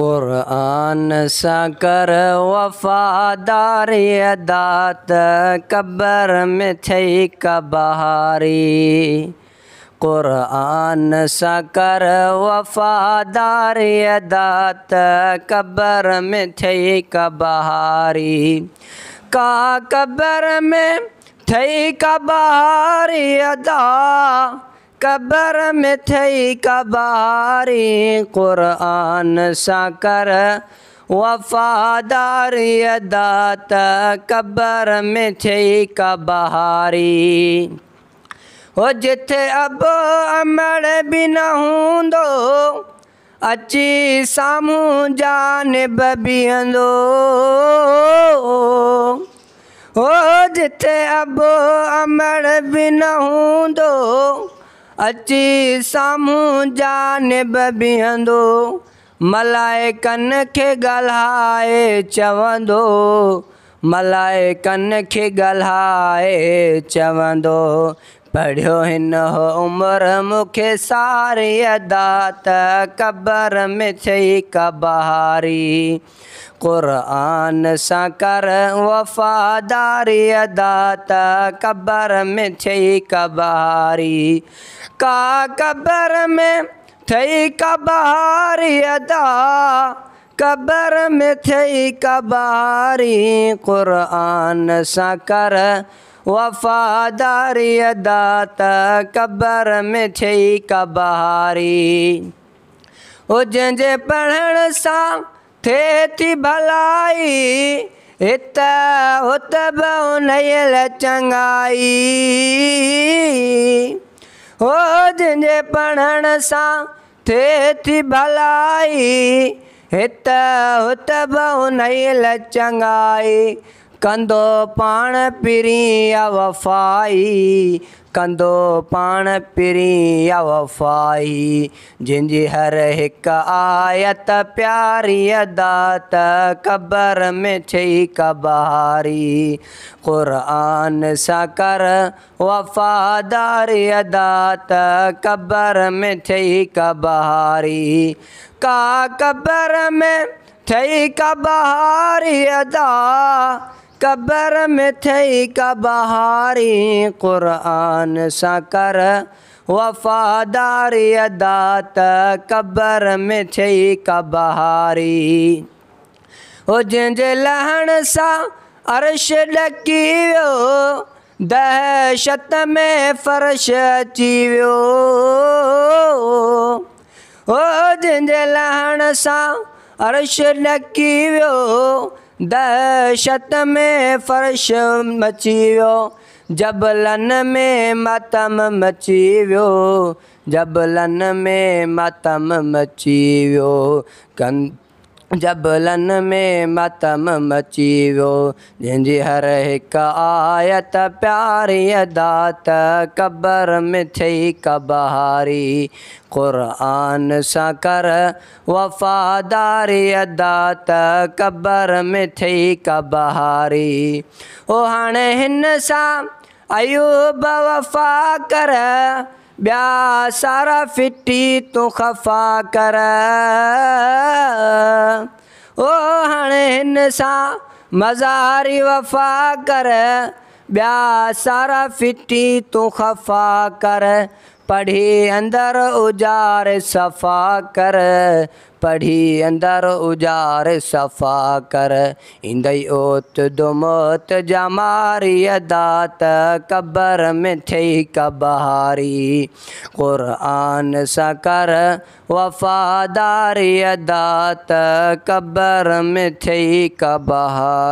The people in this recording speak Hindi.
कुरान सा कर वफादारी अदात कब्र में थी कबहारी कुरान सा वफादारी अदात कब्र में थी कबहारी का कब्र में थी कबहारी अदा क़बर में थई कबारी क़ुरान सां कर वफ़ादारीअ त कबर में थई कबारी हो जिथे अबु अमर बि न हूंदो अची साम्हूं जान बबीहंदो हो जिथे अबो अमर बि न हूंदो अची साम्हूं जानब बीहंदो मलाइकन खे ॻाल्हाए चवंदो मलाइकन के गलाए चव पढ़ो इन हो उम्र मूंखे सारी अदात क़बर में थई कबारी क़ुरान सा कर वफ़ादारी अदात क़बर में थई कबारी का क़बर में थी कबारी अदा कबर में थे कबारी कुरान सकर वफादारी दात कबर में थे कबारी ओ जंहिंजे पढ़ण सा थे थी भलाई इत उत नयल चंगाई चङाई हो जंहिंजे पढ़ण सां थिए थी भलाई हित हुत बहु नई लचंगाई कंदो पाण पिरिया वफ़ाई कंदो पाण पिरिया वफ़ाई जंहिंजी हर हिकु आयत प्यारी अदा त क़बर में छई कबहारी क़ुरान सां कर वफ़ादारी अदा त क़बर में छई कबहारी का क़बर में छई कबहारी अदा कबर में थे कबहारी बहारी कुरान साकर वफादारी अदात कबर में थे कबहारी बहारी ओ झिंझ लहण सा अर्श ॾकी वो दहशत में फर्श अची वो ओ झिंझ लहण सा अर्श ॾकी वो दहशत में फर्श मचियो जबलन में मातम मची वियो जबलन में मातम मची वो कं जब लन में मतम मची वो जिंजी हर एक आयत प्यारी दात कबर में थी कबहारी क़ुरान सा कर वफ़ादारी दात कबर में थी कबहारी ओ हाणे हिन सा अयूब वफ़ा कर بیا سارا فٹی تو خفا کر او ہن انسا مزار وفا کر بیا سارا فٹی تو خفا کر पढ़ी अंदर उजार सफ़ा कर पढ़ी अंदर उजार सफ़ा कर इंदई ओत दुमोत जमारी दात कब्बर में थे कबहारी कुरआन सकर वफादारी दात कब्बर में थे कबहारी